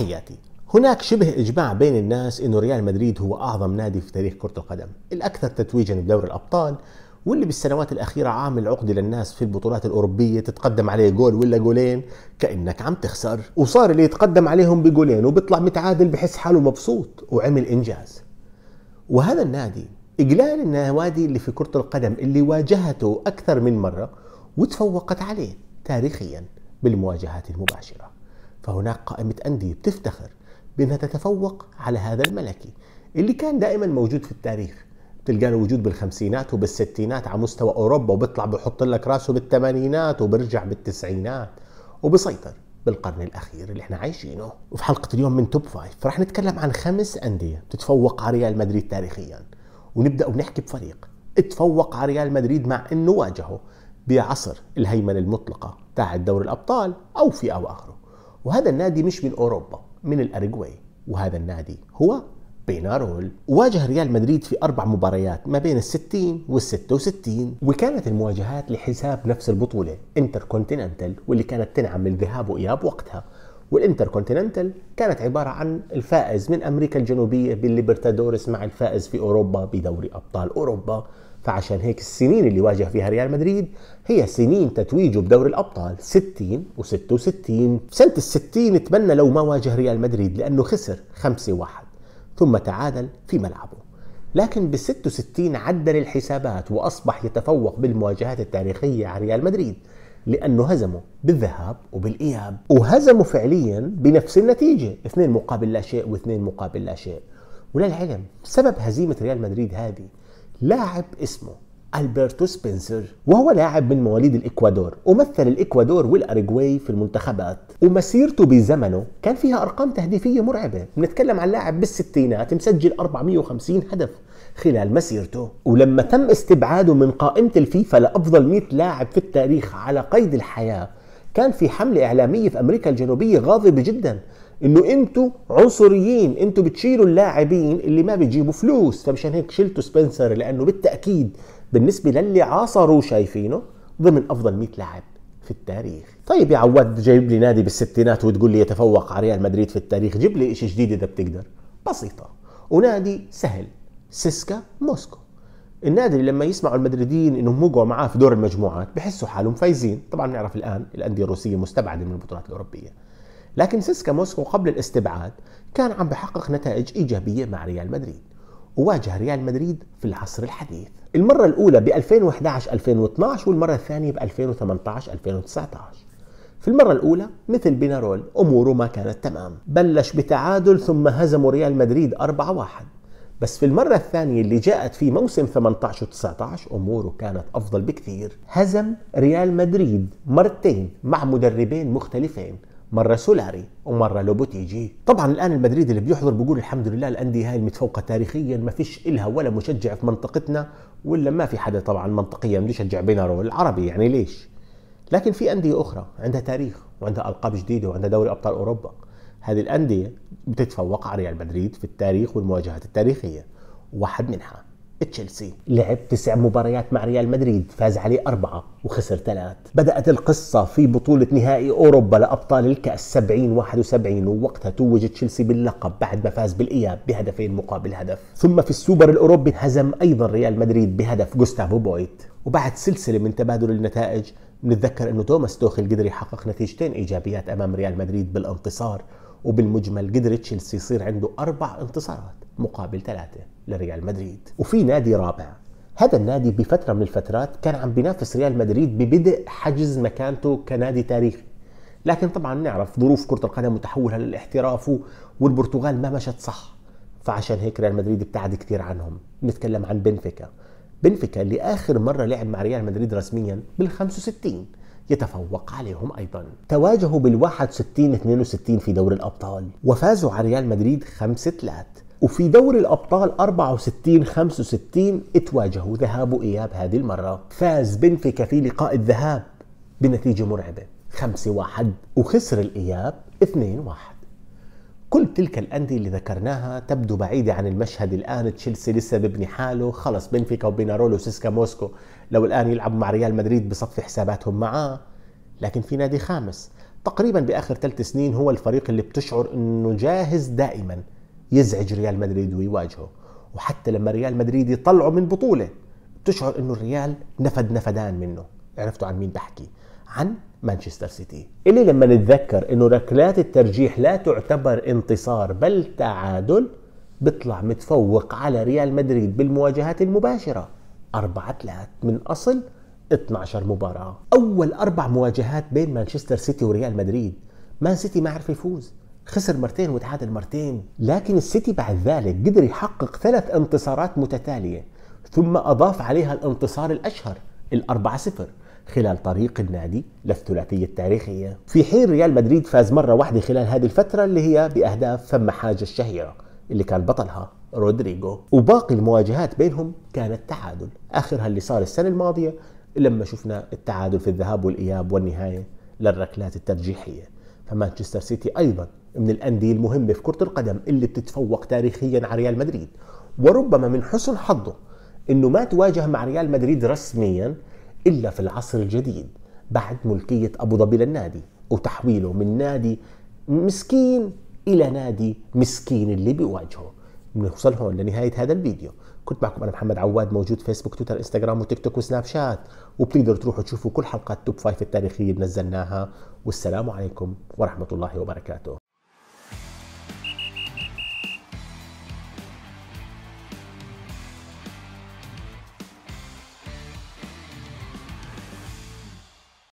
تحياتي هناك شبه إجماع بين الناس أنه ريال مدريد هو أعظم نادي في تاريخ كرة القدم الأكثر تتويجا بدوري الأبطال واللي بالسنوات الأخيرة عامل عقدة للناس في البطولات الأوروبية تتقدم عليه جول ولا جولين كأنك عم تخسر وصار اللي يتقدم عليهم بجولين وبيطلع متعادل بحس حاله مبسوط وعمل إنجاز وهذا النادي إجلال النوادي اللي في كرة القدم اللي واجهته أكثر من مرة وتفوقت عليه تاريخيا بالمواجهات المباشرة فهناك قائمة أندية بتفتخر بأنها تتفوق على هذا الملكي اللي كان دائما موجود في التاريخ بتلقى له وجود بالخمسينات وبالستينات على مستوى أوروبا وبيطلع بحط لك راسه بالثمانينات وبرجع بالتسعينات وبسيطر بالقرن الأخير اللي احنا عايشينه وفي حلقة اليوم من توب فايف رح نتكلم عن خمس أندية بتتفوق على ريال مدريد تاريخيا ونبدأ ونحكي بفريق اتفوق على ريال مدريد مع انه واجهه بعصر الهيمنة المطلقة تاع دور الأبطال أو في أواخره وهذا النادي مش من أوروبا من الأرجواي وهذا النادي هو بينارول واجه ريال مدريد في أربع مباريات ما بين الستين والستة وستين وكانت المواجهات لحساب نفس البطولة انتر كونتيننتال واللي كانت تنعم من ذهاب وإياب وقتها والانتر كونتيننتال كانت عبارة عن الفائز من أمريكا الجنوبية بالليبرتادورس مع الفائز في أوروبا بدوري أبطال أوروبا فعشان هيك السنين اللي واجه فيها ريال مدريد هي سنين تتويجه بدوري الابطال 60 و66 سنه ال60 تمنى لو ما واجه ريال مدريد لانه خسر 5-1 ثم تعادل في ملعبه لكن ب 66 عدل الحسابات واصبح يتفوق بالمواجهات التاريخيه على ريال مدريد لانه هزمه بالذهاب وبالاياب وهزمه فعليا بنفس النتيجه اثنين مقابل لا شيء واثنين مقابل لا شيء وللعلم سبب هزيمه ريال مدريد هذه لاعب اسمه البرتو سبنسر وهو لاعب من مواليد الاكوادور ومثل الاكوادور والارجواي في المنتخبات ومسيرته بزمنه كان فيها ارقام تهديفيه مرعبه بنتكلم عن لاعب بالستينات مسجل 450 هدف خلال مسيرته ولما تم استبعاده من قائمه الفيفا لافضل 100 لاعب في التاريخ على قيد الحياه كان في حملة إعلامية في أمريكا الجنوبية غاضبة جدا انه انتوا عنصريين انتوا بتشيلوا اللاعبين اللي ما بيجيبوا فلوس فمشان هيك شلتوا سبنسر لانه بالتاكيد بالنسبه للي عاصروا شايفينه ضمن افضل 100 لاعب في التاريخ طيب يا عواد جايب لي نادي بالستينات وتقول لي يتفوق على ريال مدريد في التاريخ جيب لي شيء جديد اذا بتقدر بسيطه ونادي سهل سيسكا موسكو النادي اللي لما يسمعوا المدريديين انهم وقعوا معاه في دور المجموعات بحسوا حالهم فايزين طبعا بنعرف الان الانديه الروسيه مستبعده من البطولات الاوروبيه لكن سيسكا موسكو قبل الاستبعاد كان عم بحقق نتائج إيجابية مع ريال مدريد وواجه ريال مدريد في العصر الحديث المرة الأولى ب 2011-2012 والمرة الثانية ب 2018-2019 في المرة الأولى مثل بينارول أموره ما كانت تمام بلش بتعادل ثم هزموا ريال مدريد 4-1 بس في المرة الثانية اللي جاءت في موسم 18 و19 أموره كانت أفضل بكثير هزم ريال مدريد مرتين مع مدربين مختلفين مره سولاري ومره لوبوتيجي طبعا الان المدريد اللي بيحضر بيقول الحمد لله الانديه هاي المتفوقه تاريخيا ما فيش إلها ولا مشجع في منطقتنا ولا ما في حدا طبعا منطقيا بده يشجع بينارول العربي يعني ليش لكن في انديه اخرى عندها تاريخ وعندها القاب جديده وعندها دوري ابطال اوروبا هذه الانديه بتتفوق على ريال مدريد في التاريخ والمواجهات التاريخيه واحد منها تشيلسي لعب تسع مباريات مع ريال مدريد فاز عليه أربعة وخسر ثلاث بدأت القصة في بطولة نهائي أوروبا لأبطال الكأس 70 71 ووقتها توج تشيلسي باللقب بعد ما فاز بالإياب بهدفين مقابل هدف ثم في السوبر الأوروبي هزم أيضا ريال مدريد بهدف جوستافو بويت وبعد سلسلة من تبادل النتائج بنتذكر أنه توماس توخل قدر يحقق نتيجتين إيجابيات أمام ريال مدريد بالانتصار وبالمجمل قدر تشيلسي يصير عنده أربع انتصارات مقابل ثلاثة لريال مدريد وفي نادي رابع هذا النادي بفترة من الفترات كان عم بينافس ريال مدريد ببدء حجز مكانته كنادي تاريخي لكن طبعا نعرف ظروف كرة القدم وتحولها للاحتراف والبرتغال ما مشت صح فعشان هيك ريال مدريد ابتعد كثير عنهم نتكلم عن بنفيكا بنفيكا اللي آخر مرة لعب مع ريال مدريد رسميا بال65 يتفوق عليهم ايضا تواجهوا بال61 62 في دوري الابطال وفازوا على ريال مدريد 5 3 وفي دوري الابطال 64 65 اتواجهوا ذهاب واياب هذه المره فاز بنفيكا في لقاء الذهاب بنتيجه مرعبه 5-1 وخسر الاياب 2-1 كل تلك الأندية اللي ذكرناها تبدو بعيدة عن المشهد الآن تشيلسي لسه ببني حاله خلص بنفيكا وبينارولو وسيسكا موسكو لو الآن يلعب مع ريال مدريد بصفي حساباتهم معاه لكن في نادي خامس تقريبا بآخر ثلاث سنين هو الفريق اللي بتشعر أنه جاهز دائما يزعج ريال مدريد ويواجهه وحتى لما ريال مدريد يطلعوا من بطوله بتشعر انه الريال نفد نفدان منه عرفتوا عن مين بحكي عن مانشستر سيتي اللي لما نتذكر انه ركلات الترجيح لا تعتبر انتصار بل تعادل بيطلع متفوق على ريال مدريد بالمواجهات المباشرة أربعة ثلاث من أصل 12 مباراة أول أربع مواجهات بين مانشستر سيتي وريال مدريد مان سيتي ما عرف يفوز خسر مرتين وتعادل مرتين لكن السيتي بعد ذلك قدر يحقق ثلاث انتصارات متتالية ثم أضاف عليها الانتصار الأشهر الأربعة صفر خلال طريق النادي للثلاثية التاريخية في حين ريال مدريد فاز مرة واحدة خلال هذه الفترة اللي هي بأهداف ثم حاجة الشهيرة اللي كان بطلها رودريجو وباقي المواجهات بينهم كانت تعادل آخرها اللي صار السنة الماضية لما شفنا التعادل في الذهاب والإياب والنهاية للركلات الترجيحية فمانشستر سيتي أيضا من الأندية المهمة في كرة القدم اللي بتتفوق تاريخيا على ريال مدريد وربما من حسن حظه أنه ما تواجه مع ريال مدريد رسميا إلا في العصر الجديد بعد ملكية أبو ظبي للنادي وتحويله من نادي مسكين إلى نادي مسكين اللي بيواجهه بنوصل هون لنهاية هذا الفيديو كنت معكم أنا محمد عواد موجود فيسبوك تويتر انستغرام وتيك توك وسناب شات وبتقدروا تروحوا تشوفوا كل حلقات توب فايف التاريخية اللي نزلناها والسلام عليكم ورحمة الله وبركاته